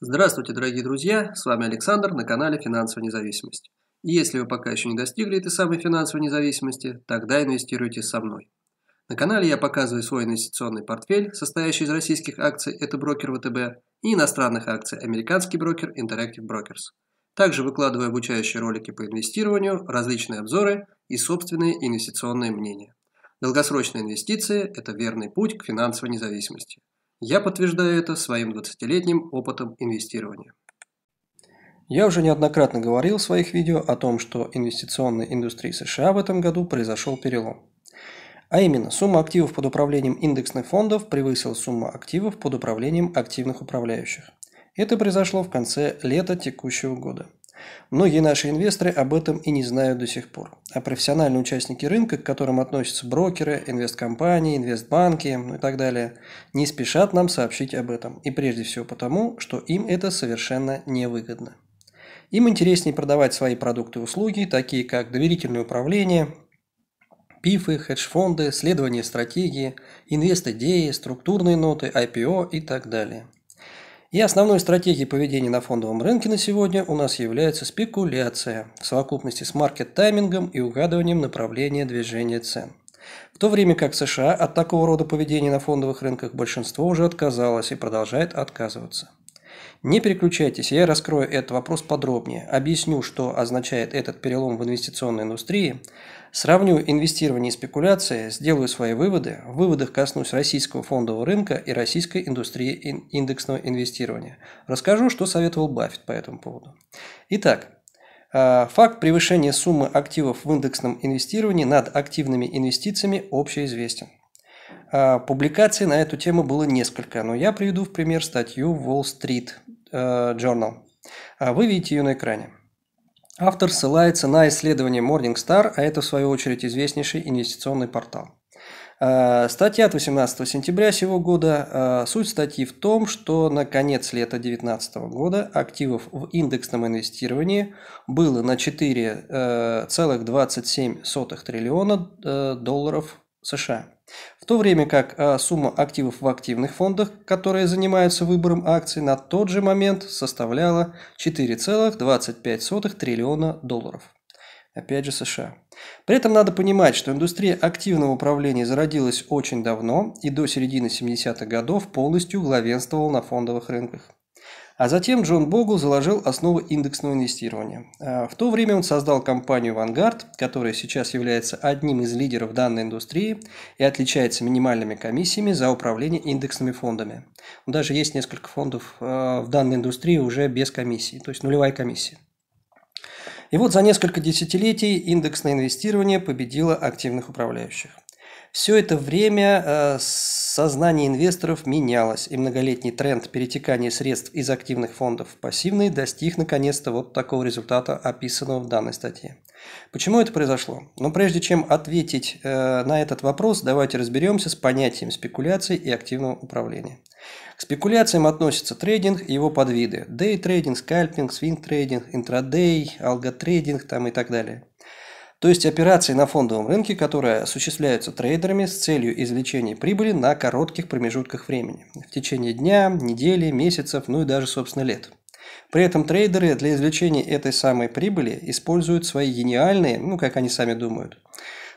Здравствуйте, дорогие друзья! С вами Александр на канале «Финансовая независимость». И если вы пока еще не достигли этой самой финансовой независимости, тогда инвестируйте со мной. На канале я показываю свой инвестиционный портфель, состоящий из российских акций – это брокер ВТБ, и иностранных акций – американский брокер Interactive Brokers. Также выкладываю обучающие ролики по инвестированию, различные обзоры и собственные инвестиционные мнения. Долгосрочные инвестиции – это верный путь к финансовой независимости – я подтверждаю это своим 20-летним опытом инвестирования. Я уже неоднократно говорил в своих видео о том, что инвестиционной индустрии США в этом году произошел перелом. А именно, сумма активов под управлением индексных фондов превысила сумму активов под управлением активных управляющих. Это произошло в конце лета текущего года. Многие наши инвесторы об этом и не знают до сих пор. А профессиональные участники рынка, к которым относятся брокеры, инвесткомпании, инвестбанки ну и так далее, не спешат нам сообщить об этом. И прежде всего потому, что им это совершенно невыгодно. Им интереснее продавать свои продукты и услуги, такие как доверительное управление, пифы, хедж-фонды, следование стратегии, инвест-идеи, структурные ноты, IPO и так далее – и основной стратегией поведения на фондовом рынке на сегодня у нас является спекуляция в совокупности с маркет-таймингом и угадыванием направления движения цен. В то время как США от такого рода поведения на фондовых рынках большинство уже отказалось и продолжает отказываться. Не переключайтесь, я раскрою этот вопрос подробнее, объясню, что означает этот перелом в инвестиционной индустрии, Сравню инвестирование и спекуляции, сделаю свои выводы, в выводах коснусь российского фондового рынка и российской индустрии индексного инвестирования. Расскажу, что советовал Баффет по этому поводу. Итак, а, Факт превышения суммы активов в индексном инвестировании над активными инвестициями общеизвестен. А, публикаций на эту тему было несколько, но я приведу в пример статью Wall Street э, Journal. А, вы видите ее на экране. Автор ссылается на исследование Morningstar, а это, в свою очередь, известнейший инвестиционный портал. Э, статья от 18 сентября сего года. Э, суть статьи в том, что на конец лета 2019 года активов в индексном инвестировании было на 4,27 э, триллиона долларов США. В то время как а, сумма активов в активных фондах, которые занимаются выбором акций, на тот же момент составляла 4,25 триллиона долларов. Опять же США. При этом надо понимать, что индустрия активного управления зародилась очень давно и до середины 70-х годов полностью главенствовала на фондовых рынках. А затем Джон Богл заложил основы индексного инвестирования. А, в то время он создал компанию Vanguard, которая сейчас является одним из лидеров данной индустрии и отличается минимальными комиссиями за управление индексными фондами. Даже есть несколько фондов а, в данной индустрии уже без комиссии, то есть нулевая комиссия. И вот за несколько десятилетий индексное инвестирование победило активных управляющих. Все это время а, Сознание инвесторов менялось, и многолетний тренд перетекания средств из активных фондов в пассивные достиг наконец-то вот такого результата, описанного в данной статье. Почему это произошло? Но ну, прежде чем ответить э, на этот вопрос, давайте разберемся с понятием спекуляции и активного управления. К спекуляциям относятся трейдинг и его подвиды. дейтрейдинг, скальпинг, свинг трейдинг, интрадей, алготрейдинг там и так далее. То есть операции на фондовом рынке, которые осуществляются трейдерами с целью извлечения прибыли на коротких промежутках времени, в течение дня, недели, месяцев, ну и даже, собственно, лет. При этом трейдеры для извлечения этой самой прибыли используют свои гениальные, ну как они сами думают,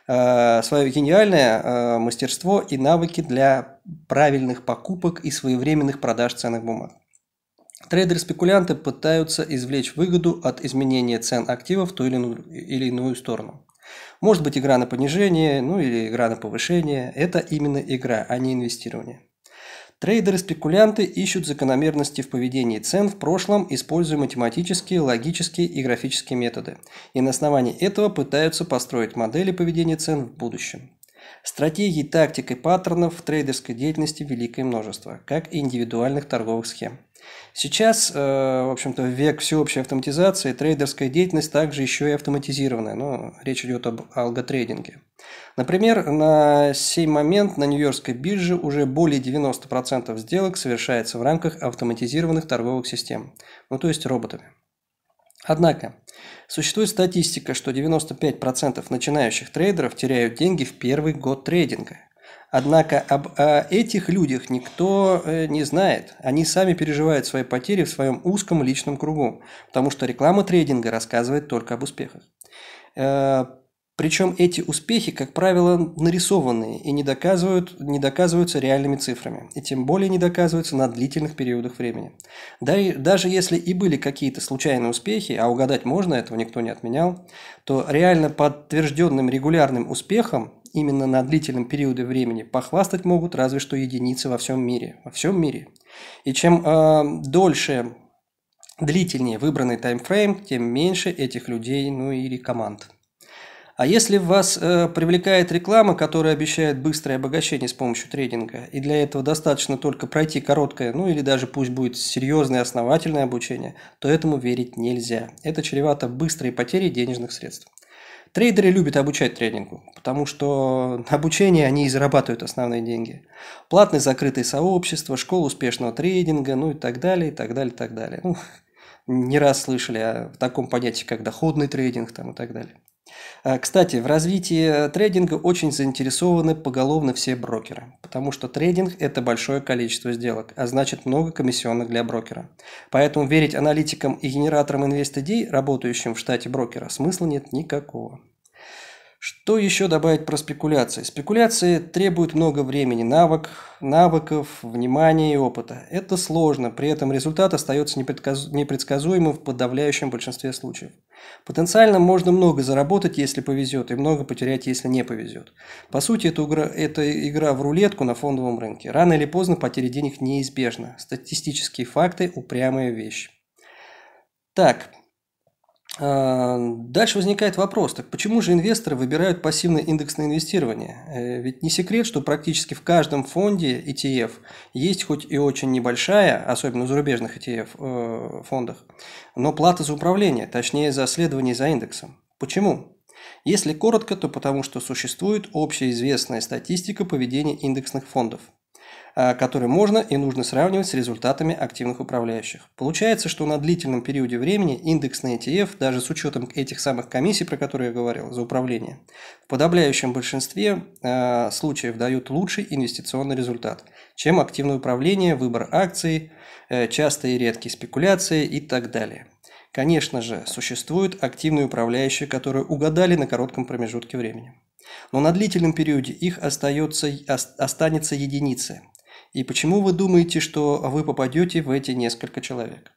э, свое гениальное э, мастерство и навыки для правильных покупок и своевременных продаж ценных бумаг. Трейдеры-спекулянты пытаются извлечь выгоду от изменения цен активов в ту или иную, или иную сторону. Может быть игра на понижение, ну или игра на повышение. Это именно игра, а не инвестирование. Трейдеры-спекулянты ищут закономерности в поведении цен в прошлом, используя математические, логические и графические методы, и на основании этого пытаются построить модели поведения цен в будущем. Стратегий, тактик и паттернов в трейдерской деятельности великое множество, как и индивидуальных торговых схем. Сейчас, э, в общем-то, век всеобщей автоматизации, трейдерская деятельность также еще и автоматизированная, но речь идет об алготрейдинге. Например, на сей момент на Нью-Йоркской бирже уже более 90% сделок совершается в рамках автоматизированных торговых систем, ну то есть роботами. Однако, существует статистика, что 95% начинающих трейдеров теряют деньги в первый год трейдинга – Однако об о этих людях никто э, не знает. Они сами переживают свои потери в своем узком личном кругу, потому что реклама трейдинга рассказывает только об успехах. Э, Причем эти успехи, как правило, нарисованные и не, доказывают, не доказываются реальными цифрами, и тем более не доказываются на длительных периодах времени. Да и, даже если и были какие-то случайные успехи, а угадать можно, этого никто не отменял, то реально подтвержденным регулярным успехом именно на длительном периоде времени похвастать могут разве что единицы во всем мире. Во всем мире. И чем э, дольше, длительнее выбранный таймфрейм, тем меньше этих людей, ну или команд. А если вас э, привлекает реклама, которая обещает быстрое обогащение с помощью трейдинга и для этого достаточно только пройти короткое, ну или даже пусть будет серьезное основательное обучение, то этому верить нельзя. Это чревато быстрой потерей денежных средств. Трейдеры любят обучать трейдингу, потому что на обучение они и зарабатывают основные деньги. Платные закрытые сообщества, школы успешного трейдинга, ну и так далее, и так далее, и так далее. Ну, не раз слышали о таком понятии, как доходный трейдинг там, и так далее. Э, кстати, в развитии трейдинга очень заинтересованы поголовно все брокеры, потому что трейдинг – это большое количество сделок, а значит много комиссионных для брокера. Поэтому верить аналитикам и генераторам инвест-идей, работающим в штате брокера, смысла нет никакого. Что еще добавить про спекуляции? Спекуляции требуют много времени, навык, навыков, внимания и опыта. Это сложно, при этом результат остается непредсказуемым в подавляющем большинстве случаев. Потенциально можно много заработать, если повезет, и много потерять, если не повезет. По сути, это игра, это игра в рулетку на фондовом рынке. Рано или поздно потери денег неизбежны. Статистические факты – упрямая вещь. Так, а, дальше возникает вопрос, так почему же инвесторы выбирают пассивное индексное инвестирование? Э, ведь не секрет, что практически в каждом фонде ETF есть хоть и очень небольшая, особенно в зарубежных ETF э, фондах, но плата за управление, точнее за следование за индексом. Почему? Если коротко, то потому что существует общеизвестная статистика поведения индексных фондов – Э, которые можно и нужно сравнивать с результатами активных управляющих. Получается, что на длительном периоде времени индекс на ETF, даже с учетом этих самых комиссий, про которые я говорил, за управление, в подавляющем большинстве э, случаев дают лучший инвестиционный результат, чем активное управление, выбор акций, э, частые и редкие спекуляции и так далее. Конечно же, существуют активные управляющие, которые угадали на коротком промежутке времени. Но на длительном периоде их остается, останется единицы. И почему вы думаете, что вы попадете в эти несколько человек?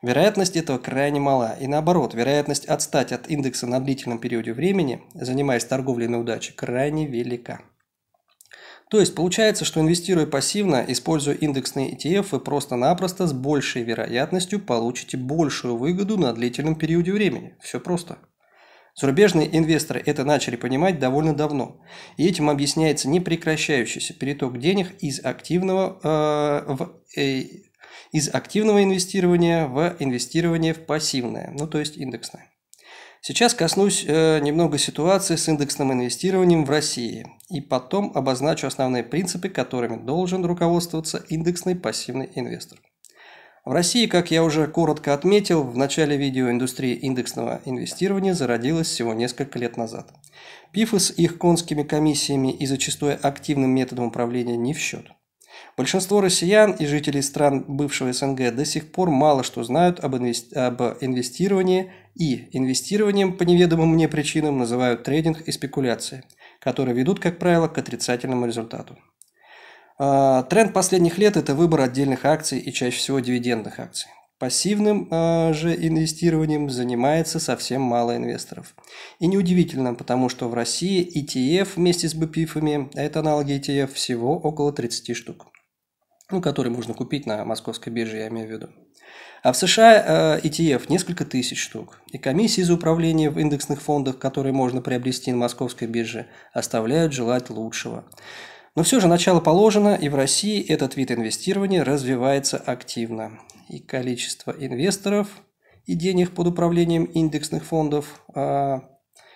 Вероятность этого крайне мала, и наоборот, вероятность отстать от индекса на длительном периоде времени, занимаясь торговлей на удачу, крайне велика. То есть получается, что инвестируя пассивно, используя индексные ETF, вы просто-напросто с большей вероятностью получите большую выгоду на длительном периоде времени. Все просто. Зарубежные инвесторы это начали понимать довольно давно, и этим объясняется непрекращающийся переток денег из активного, э, в, э, из активного инвестирования в инвестирование в пассивное, ну то есть индексное. Сейчас коснусь э, немного ситуации с индексным инвестированием в России и потом обозначу основные принципы, которыми должен руководствоваться индексный пассивный инвестор. В России, как я уже коротко отметил, в начале видео индустрия индексного инвестирования зародилась всего несколько лет назад. ПИФы с их конскими комиссиями и зачастую активным методом управления не в счет. Большинство россиян и жителей стран бывшего СНГ до сих пор мало что знают об, об инвестировании и инвестированием по неведомым мне причинам называют трейдинг и спекуляции, которые ведут, как правило, к отрицательному результату. А, тренд последних лет – это выбор отдельных акций и чаще всего дивидендных акций. Пассивным а, же инвестированием занимается совсем мало инвесторов. И неудивительно, потому что в России ETF вместе с БПИФами, а это аналоги ETF, всего около 30 штук. Ну, которые можно купить на московской бирже, я имею в виду. А в США э, ETF несколько тысяч штук. И комиссии за управление в индексных фондах, которые можно приобрести на московской бирже, оставляют желать лучшего. Но все же начало положено, и в России этот вид инвестирования развивается активно. И количество инвесторов и денег под управлением индексных фондов, а,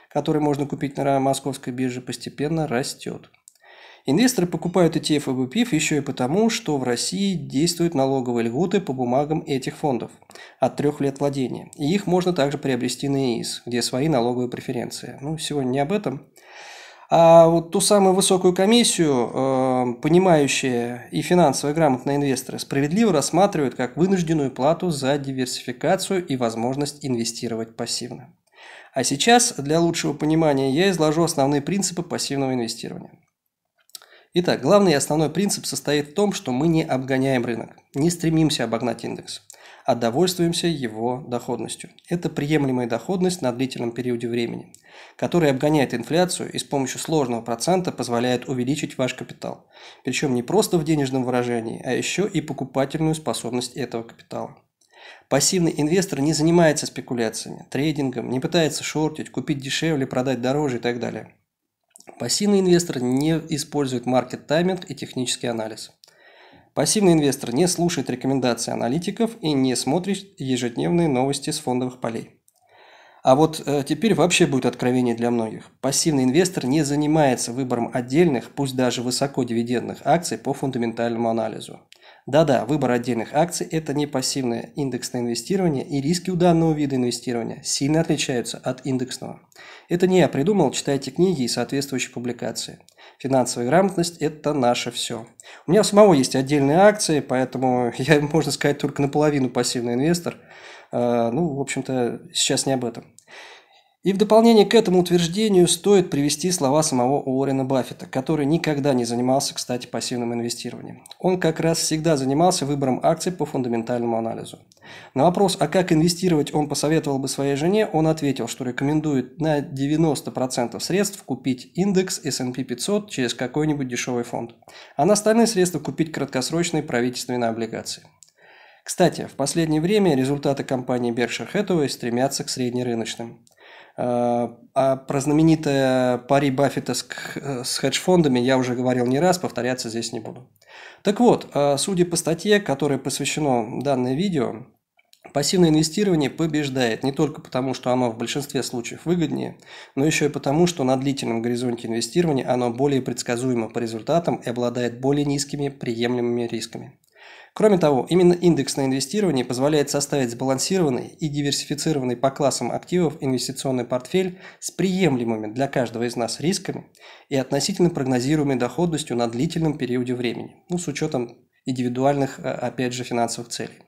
которые можно купить на московской бирже, постепенно растет. Инвесторы покупают ETF и BPIF еще и потому, что в России действуют налоговые льготы по бумагам этих фондов от трех лет владения. И их можно также приобрести на ИИС, где свои налоговые преференции. Ну, сегодня не об этом. А вот ту самую высокую комиссию, э, понимающие и финансово грамотные инвесторы, справедливо рассматривают как вынужденную плату за диверсификацию и возможность инвестировать пассивно. А сейчас для лучшего понимания я изложу основные принципы пассивного инвестирования. Итак, главный и основной принцип состоит в том, что мы не обгоняем рынок, не стремимся обогнать индекс, а довольствуемся его доходностью. Это приемлемая доходность на длительном периоде времени, которая обгоняет инфляцию и с помощью сложного процента позволяет увеличить ваш капитал. Причем не просто в денежном выражении, а еще и покупательную способность этого капитала. Пассивный инвестор не занимается спекуляциями, трейдингом, не пытается шортить, купить дешевле, продать дороже и так далее. Пассивный инвестор не использует маркет-тайминг и технический анализ. Пассивный инвестор не слушает рекомендации аналитиков и не смотрит ежедневные новости с фондовых полей. А вот э, теперь вообще будет откровение для многих. Пассивный инвестор не занимается выбором отдельных, пусть даже высокодивидендных акций по фундаментальному анализу. Да-да, выбор отдельных акций – это не пассивное индексное инвестирование, и риски у данного вида инвестирования сильно отличаются от индексного. Это не я придумал, читайте книги и соответствующие публикации. Финансовая грамотность – это наше все. У меня самого есть отдельные акции, поэтому я, можно сказать, только наполовину пассивный инвестор. А, ну, в общем-то, сейчас не об этом. И в дополнение к этому утверждению стоит привести слова самого Уоррена Баффета, который никогда не занимался, кстати, пассивным инвестированием. Он как раз всегда занимался выбором акций по фундаментальному анализу. На вопрос, а как инвестировать он посоветовал бы своей жене, он ответил, что рекомендует на 90% средств купить индекс S&P 500 через какой-нибудь дешевый фонд, а на остальные средства купить краткосрочные правительственные облигации. Кстати, в последнее время результаты компании Berkshire Hathaway стремятся к среднерыночным – а, а про знаменитое пари Баффета с хедж-фондами я уже говорил не раз, повторяться здесь не буду. Так вот, а, судя по статье, которой посвящено данное видео, Пассивное инвестирование побеждает не только потому, что оно в большинстве случаев выгоднее, но еще и потому, что на длительном горизонте инвестирования оно более предсказуемо по результатам и обладает более низкими приемлемыми рисками. Кроме того, именно индексное инвестирование позволяет составить сбалансированный и диверсифицированный по классам активов инвестиционный портфель с приемлемыми для каждого из нас рисками и относительно прогнозируемой доходностью на длительном периоде времени, ну, с учетом индивидуальных, э, опять же, финансовых целей.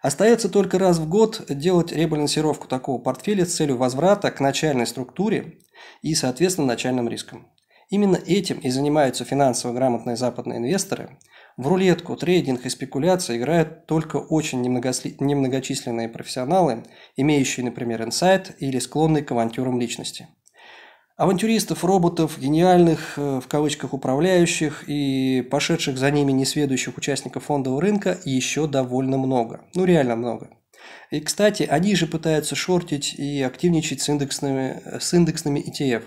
Остается только раз в год делать ребалансировку такого портфеля с целью возврата к начальной структуре и, соответственно, начальным рискам. Именно этим и занимаются финансово грамотные западные инвесторы – в рулетку, трейдинг и спекуляции играют только очень немногосли немногочисленные профессионалы, имеющие, например, инсайт или склонные к авантюрам личности. Авантюристов, роботов, гениальных, э, в кавычках, управляющих и пошедших за ними несведущих участников фондового рынка еще довольно много. Ну, реально много. И, кстати, они же пытаются шортить и активничать с индексными, с индексными ETF.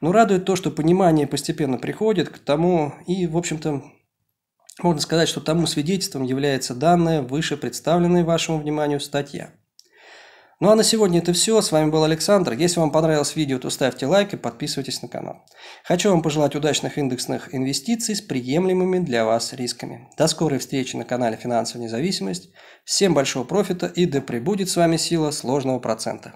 Но ну, радует то, что понимание постепенно приходит к тому, и, в общем-то, можно сказать, что тому свидетельством является данная, выше представленная вашему вниманию статья. Ну а на сегодня это все. С вами был Александр. Если вам понравилось видео, то ставьте лайк и подписывайтесь на канал. Хочу вам пожелать удачных индексных инвестиций с приемлемыми для вас рисками. До скорой встречи на канале «Финансовая независимость». Всем большого профита и да пребудет с вами сила сложного процента.